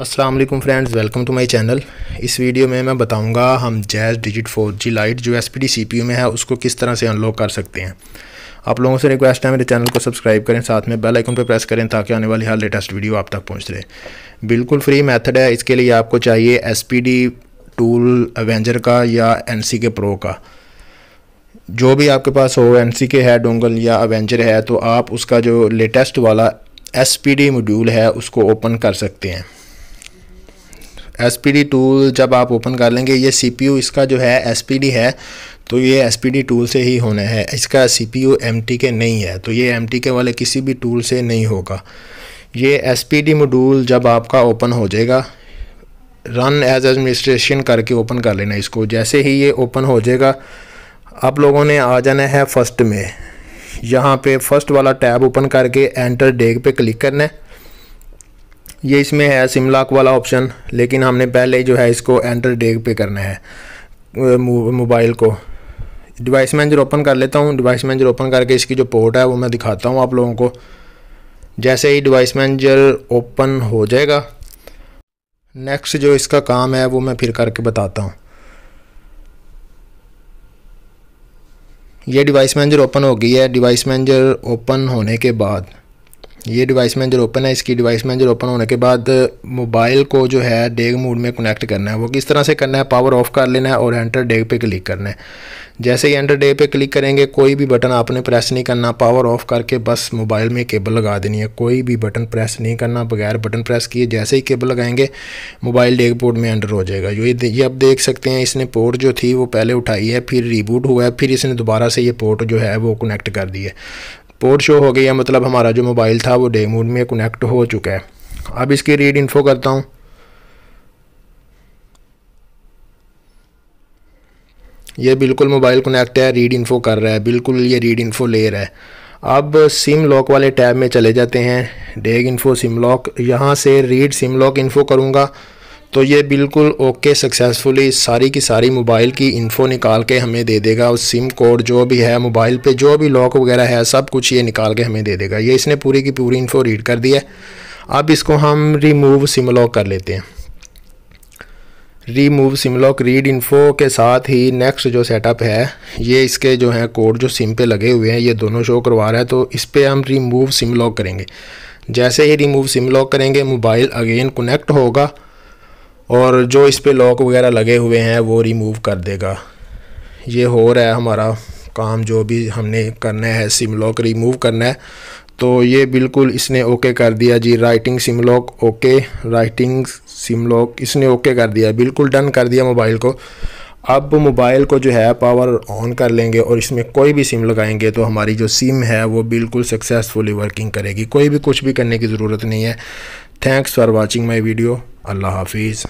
अस्सलाम वालेकुम friends welcome to my channel इस वीडियो में मैं बताऊंगा हम Jazz digit four G lite जो S P D C P U में है उसको किस तरह से अनलॉक कर सकते हैं आप लोगों से रिक्वेस्ट है मेरे चैनल को सब्सक्राइब करें साथ में बेल आइकन पर प्रेस करें ताकि आने वाली हर लेटेस्ट वीडियो आप तक पहुँच रहे बिल्कुल फ्री मैथड है इसके लिए आपको चाहिए S P D tool avenger का या एन सी के प्रो का जो भी आपके पास हो एन सी के है डोंगल या अवेंजर है तो आप उसका जो लेटेस्ट वाला एस पी डी मॉड्यूल है उसको ओपन कर सकते हैं एस टूल जब आप ओपन कर लेंगे ये सी इसका जो है एस है तो ये एस टूल से ही होना है इसका सी पी के नहीं है तो ये एम के वाले किसी भी टूल से नहीं होगा ये एस मॉड्यूल जब आपका ओपन हो जाएगा रन एज एडमिनिस्ट्रेशन करके ओपन कर लेना इसको जैसे ही ये ओपन हो जाएगा आप लोगों ने आ जाना है फर्स्ट में यहाँ पे फर्स्ट वाला टैब ओपन करके एंटर डेग पे क्लिक करना है ये इसमें है सिमलाक वाला ऑप्शन लेकिन हमने पहले जो है इसको एंटर डेग पे करना है मोबाइल को डिवाइस मैनेजर ओपन कर लेता हूँ डिवाइस मैनेजर ओपन करके इसकी जो पोर्ट है वो मैं दिखाता हूँ आप लोगों को जैसे ही डिवाइस मैनेजर ओपन हो जाएगा नेक्स्ट जो इसका काम है वो मैं फिर करके बताता हूँ ये डिवाइस मैनेजर ओपन हो गई है डिवाइस मैनेजर ओपन होने के बाद ये डिवाइस मैनेजर ओपन है इसकी डिवाइस मैनेजर ओपन होने के बाद मोबाइल को जो है डेग मोड में कनेक्ट करना है वो किस तरह से करना है पावर ऑफ कर लेना है और एंटर डेग पे क्लिक करना है जैसे ही एंटर डेग पे क्लिक करेंगे कोई भी बटन आपने प्रेस नहीं करना पावर ऑफ करके बस मोबाइल में केबल लगा देनी है कोई भी बटन प्रेस नहीं करना बगैर बटन प्रेस किए जैसे ही केबल लगाएंगे मोबाइल डेग पोर्ट में एंटर हो जाएगा ये ये आप देख सकते हैं इसने पोर्ट जो थी वो पहले उठाई है फिर रिबूट हुआ है फिर इसने दोबारा से ये पोर्ट जो है वो कनेक्ट कर दी है पोर्ट शो हो गई है मतलब हमारा जो मोबाइल था वो डे मोड में कनेक्ट हो चुका है अब इसकी रीड इन्फो करता हूँ ये बिल्कुल मोबाइल कनेक्ट है रीड इन्फो कर रहा है बिल्कुल ये रीड इन्फो ले रहा है अब सिम लॉक वाले टैब में चले जाते हैं डेग इन्फो सिम लॉक यहाँ से रीड सिम लॉक इन्फो करूँगा तो ये बिल्कुल ओके सक्सेसफुली सारी की सारी मोबाइल की इन्फो निकाल के हमें दे देगा उस सिम कोड जो भी है मोबाइल पे जो भी लॉक वगैरह है सब कुछ ये निकाल के हमें दे देगा ये इसने पूरी की पूरी इन्फो रीड कर दी है अब इसको हम रिमूव सिम लॉक कर लेते हैं remove SIM lock read info के साथ ही नेक्स्ट जो सेटअप है ये इसके जो है कोड जो सिम पे लगे हुए हैं ये दोनों शो करवा रहा है तो इस पर हम रिमूव सिम लॉक करेंगे जैसे ही रिमूव सिम लॉक करेंगे मोबाइल अगेन कनेक्ट होगा और जो इस पर लॉक वगैरह लगे हुए हैं वो रिमूव कर देगा ये हो रहा है हमारा काम जो भी हमने करना है सिम लॉक रिमूव करना है तो ये बिल्कुल इसने ओके कर दिया जी writing SIM lock okay writing SIM lock इसने ओके कर दिया बिल्कुल डन कर दिया मोबाइल को अब मोबाइल को जो है पावर ऑन कर लेंगे और इसमें कोई भी सिम लगाएंगे तो हमारी जो सिम है वो बिल्कुल सक्सेसफुली वर्किंग करेगी कोई भी कुछ भी करने की ज़रूरत नहीं है thanks for watching my video अल्लाह हाफिज़